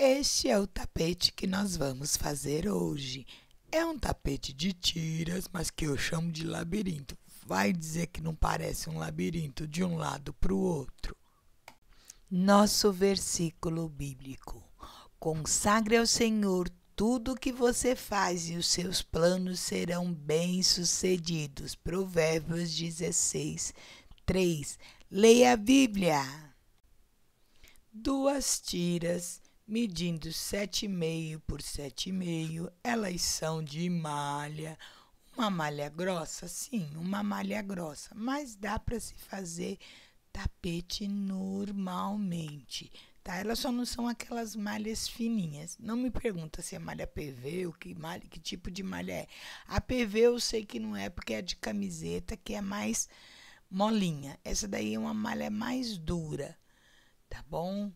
Este é o tapete que nós vamos fazer hoje. É um tapete de tiras, mas que eu chamo de labirinto. Vai dizer que não parece um labirinto de um lado para o outro. Nosso versículo bíblico. Consagre ao Senhor tudo o que você faz e os seus planos serão bem-sucedidos. Provérbios 16, 3. Leia a Bíblia. Duas tiras medindo 7,5 por 7,5. Elas são de malha. Uma malha grossa? Sim, uma malha grossa, mas dá para se fazer tapete normalmente, tá? Elas só não são aquelas malhas fininhas. Não me pergunta se é malha PV ou que, malha, que tipo de malha é. A PV eu sei que não é porque é de camiseta, que é mais molinha. Essa daí é uma malha mais dura, tá bom?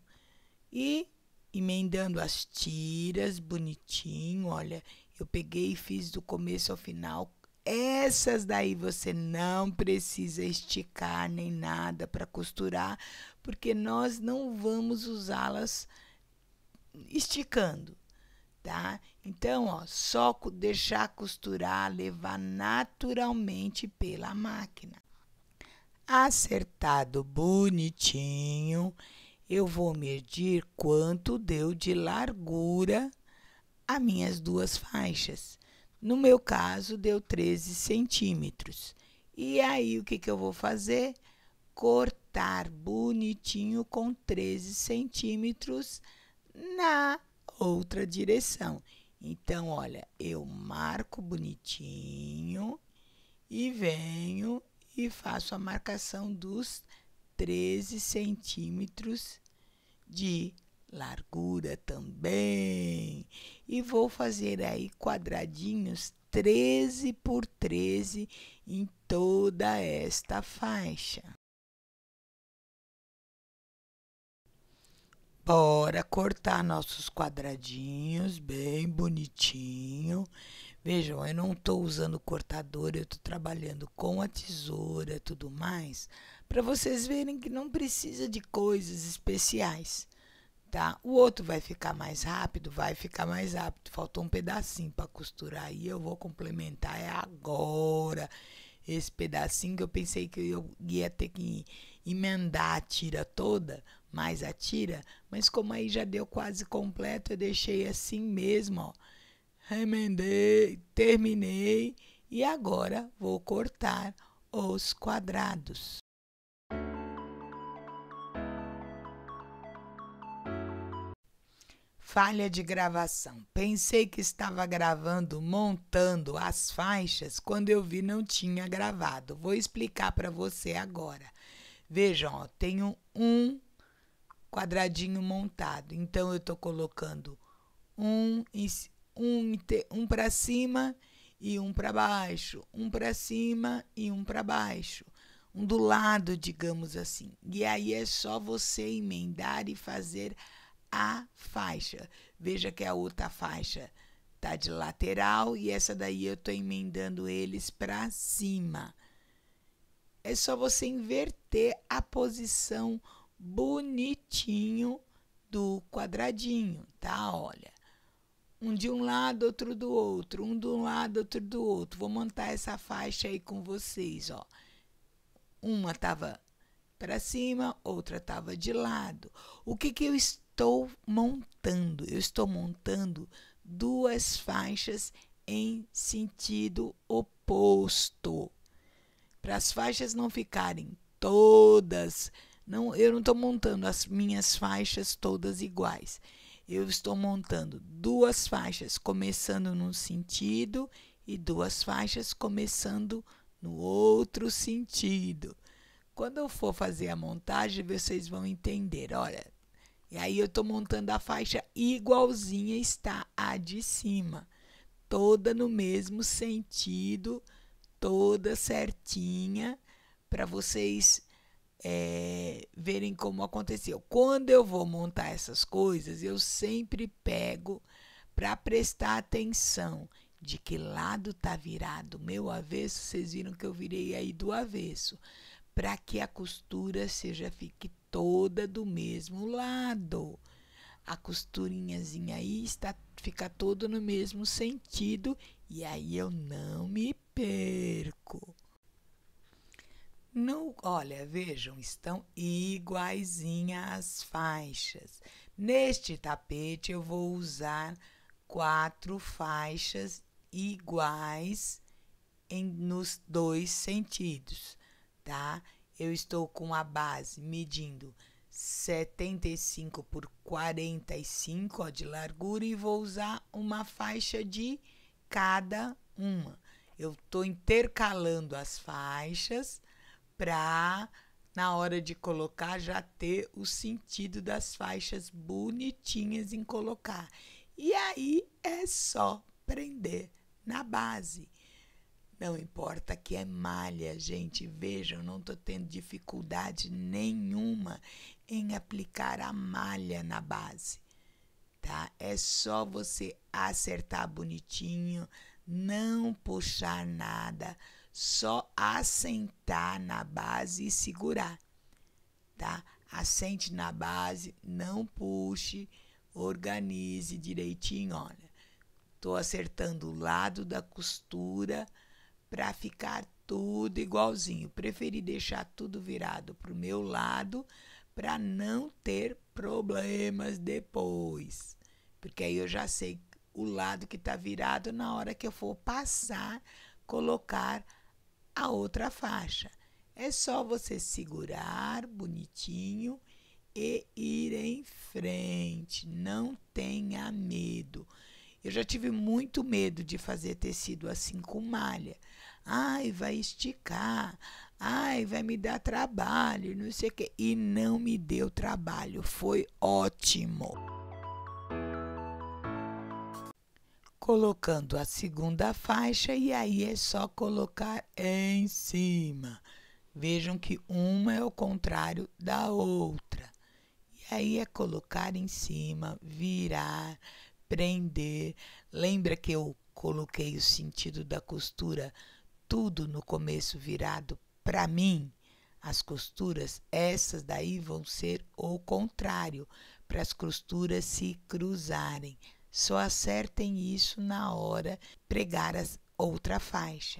E emendando as tiras bonitinho. Olha, eu peguei e fiz do começo ao final. Essas daí você não precisa esticar nem nada para costurar, porque nós não vamos usá-las esticando, tá? Então, ó, só deixar costurar, levar naturalmente pela máquina. Acertado bonitinho, eu vou medir quanto deu de largura as minhas duas faixas. No meu caso, deu 13 centímetros. E aí, o que, que eu vou fazer? Cortar bonitinho com 13 centímetros na outra direção. Então, olha, eu marco bonitinho e venho e faço a marcação dos 13 centímetros de largura também. E vou fazer aí quadradinhos 13 por 13 em toda esta faixa. Bora cortar nossos quadradinhos bem bonitinho Vejam, eu não estou usando cortador, eu estou trabalhando com a tesoura tudo mais, para vocês verem que não precisa de coisas especiais, tá? O outro vai ficar mais rápido, vai ficar mais rápido. Faltou um pedacinho para costurar e eu vou complementar é agora. Esse pedacinho que eu pensei que eu ia ter que emendar a tira toda, mais a tira, mas como aí já deu quase completo, eu deixei assim mesmo, ó remendei, terminei e agora vou cortar os quadrados. Falha de gravação. Pensei que estava gravando, montando as faixas, quando eu vi não tinha gravado. Vou explicar para você agora. Vejam, ó, tenho um quadradinho montado. Então eu estou colocando um um, um para cima e um para baixo, um para cima e um para baixo, um do lado, digamos assim. E aí é só você emendar e fazer a faixa. Veja que a outra faixa tá de lateral e essa daí eu tô emendando eles para cima. É só você inverter a posição bonitinho do quadradinho, tá? Olha um de um lado, outro do outro, um de um lado, outro do outro. Vou montar essa faixa aí com vocês, ó. Uma tava para cima, outra tava de lado. O que que eu estou montando? Eu estou montando duas faixas em sentido oposto. Para as faixas não ficarem todas, não, eu não estou montando as minhas faixas todas iguais eu estou montando duas faixas começando num sentido e duas faixas começando no outro sentido. Quando eu for fazer a montagem, vocês vão entender. Olha, e aí eu estou montando a faixa igualzinha está a de cima, toda no mesmo sentido, toda certinha, para vocês é, verem como aconteceu. Quando eu vou montar essas coisas, eu sempre pego para prestar atenção de que lado tá virado. Meu avesso, vocês viram que eu virei aí do avesso, para que a costura seja fique toda do mesmo lado. A costurinhazinha aí está fica todo no mesmo sentido e aí eu não me perco olha, vejam, estão iguaizinhas as faixas. Neste tapete eu vou usar quatro faixas iguais em, nos dois sentidos, tá? Eu estou com a base medindo 75 por 45 ó, de largura e vou usar uma faixa de cada uma. Eu estou intercalando as faixas para na hora de colocar já ter o sentido das faixas bonitinhas em colocar. E aí é só prender na base. Não importa que é malha, gente. Vejam, não estou tendo dificuldade nenhuma em aplicar a malha na base, tá? É só você acertar bonitinho, não puxar nada, só assentar na base e segurar, tá? Assente na base, não puxe, organize direitinho, olha. Tô acertando o lado da costura para ficar tudo igualzinho. Preferi deixar tudo virado pro meu lado para não ter problemas depois. Porque aí eu já sei o lado que está virado na hora que eu for passar, colocar a outra faixa. É só você segurar bonitinho e ir em frente. Não tenha medo. Eu já tive muito medo de fazer tecido assim com malha. Ai, vai esticar. Ai, vai me dar trabalho, não sei o que. E não me deu trabalho. Foi ótimo. colocando a segunda faixa e aí é só colocar em cima. Vejam que uma é o contrário da outra. E aí é colocar em cima, virar, prender. Lembra que eu coloquei o sentido da costura tudo no começo virado para mim? As costuras, essas daí vão ser o contrário, para as costuras se cruzarem. Só acertem isso na hora pregar a outra faixa.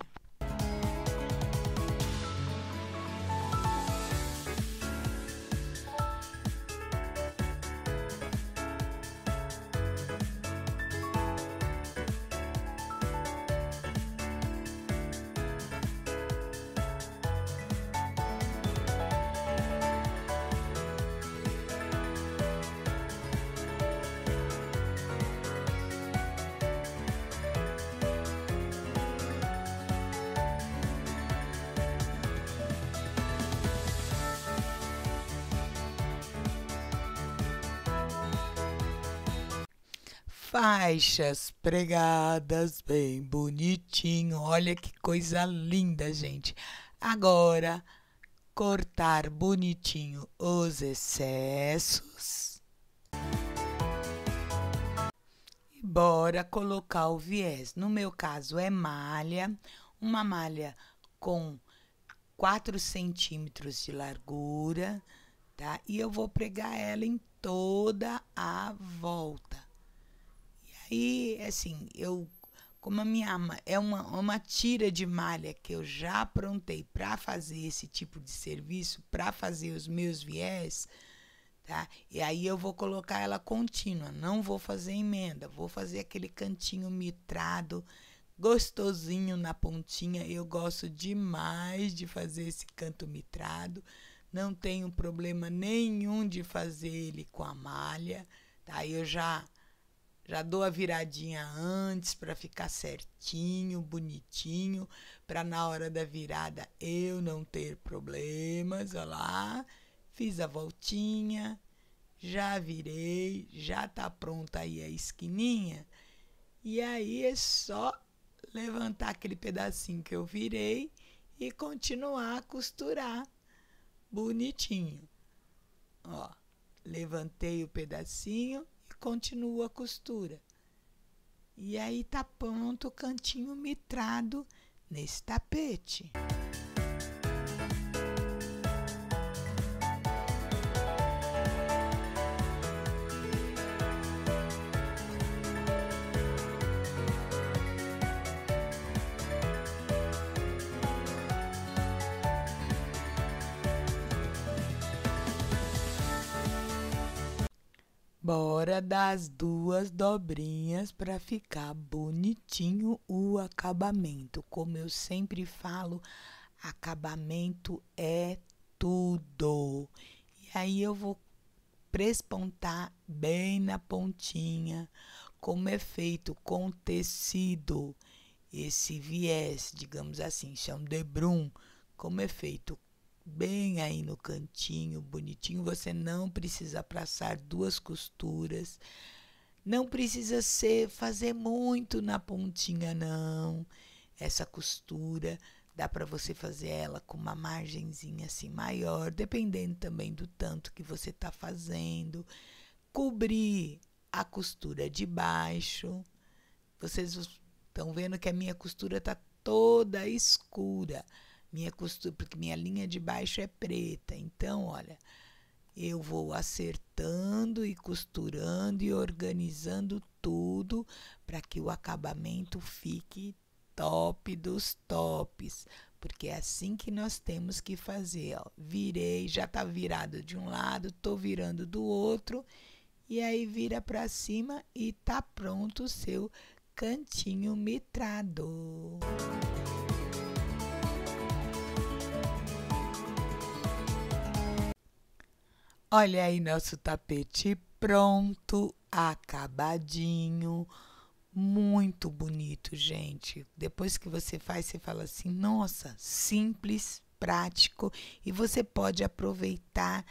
faixas pregadas bem bonitinho. Olha que coisa linda, gente. Agora, cortar bonitinho os excessos. E bora colocar o viés. No meu caso, é malha, uma malha com 4 centímetros de largura, tá? E eu vou pregar ela em toda a volta. Aí, assim, eu como a minha é uma, uma tira de malha que eu já aprontei para fazer esse tipo de serviço, para fazer os meus viés, tá? E aí eu vou colocar ela contínua, não vou fazer emenda, vou fazer aquele cantinho mitrado, gostosinho na pontinha. Eu gosto demais de fazer esse canto mitrado. Não tenho problema nenhum de fazer ele com a malha, tá? Eu já já dou a viradinha antes para ficar certinho, bonitinho, para na hora da virada eu não ter problemas. Olha lá, fiz a voltinha, já virei, já tá pronta aí a esquininha. E aí é só levantar aquele pedacinho que eu virei e continuar a costurar bonitinho. Ó, levantei o pedacinho continua a costura. E aí tá pronto o cantinho mitrado nesse tapete. Bora dar duas dobrinhas para ficar bonitinho o acabamento. Como eu sempre falo, acabamento é tudo. E aí eu vou prespontar bem na pontinha, como é feito com tecido, esse viés, digamos assim, chão de brum, como é feito bem aí no cantinho, bonitinho. Você não precisa passar duas costuras. Não precisa ser fazer muito na pontinha não. Essa costura dá para você fazer ela com uma margenzinha assim maior, dependendo também do tanto que você está fazendo. Cobrir a costura de baixo. Vocês estão vendo que a minha costura está toda escura minha costura, porque minha linha de baixo é preta. Então, olha, eu vou acertando e costurando e organizando tudo para que o acabamento fique top dos tops, porque é assim que nós temos que fazer, ó. Virei, já tá virado de um lado, tô virando do outro, e aí vira para cima e tá pronto o seu cantinho mitrado. Música Olha aí nosso tapete pronto, acabadinho, muito bonito, gente. Depois que você faz, você fala assim: "Nossa, simples, prático" e você pode aproveitar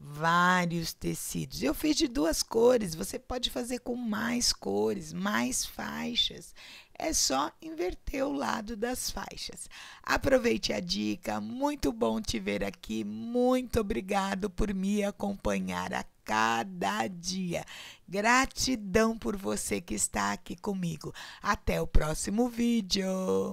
vários tecidos. Eu fiz de duas cores, você pode fazer com mais cores, mais faixas. É só inverter o lado das faixas. Aproveite a dica, muito bom te ver aqui. Muito obrigado por me acompanhar a cada dia. Gratidão por você que está aqui comigo. Até o próximo vídeo.